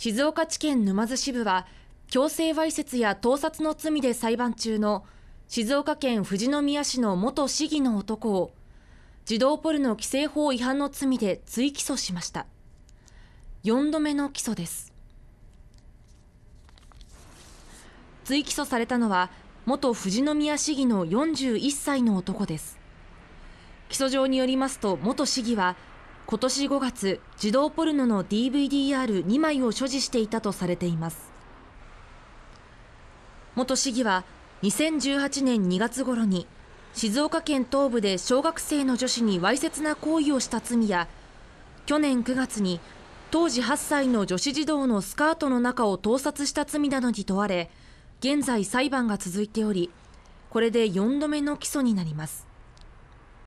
静岡地検沼津支部は強制わいせつや盗撮の罪で裁判中の静岡県富士宮市の元市議の男を児童ポルノ規制法違反の罪で追起訴しました4度目の起訴です追起訴されたのは元富士宮市議の41歳の男です起訴状によりますと元市議は今年5月、児童ポルノの DVDR2 枚を所持していたとされています。元市議は2018年2月頃に静岡県東部で小学生の女子にわいせつな行為をした罪や去年9月に当時8歳の女子児童のスカートの中を盗撮した罪などに問われ現在裁判が続いておりこれで4度目の起訴になります